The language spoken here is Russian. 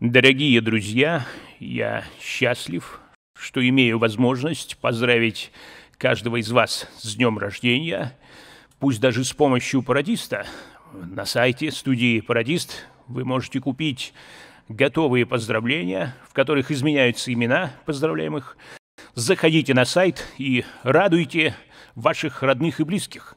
Дорогие друзья, я счастлив, что имею возможность поздравить каждого из вас с днем рождения, пусть даже с помощью пародиста. На сайте студии «Пародист» вы можете купить готовые поздравления, в которых изменяются имена поздравляемых. Заходите на сайт и радуйте ваших родных и близких.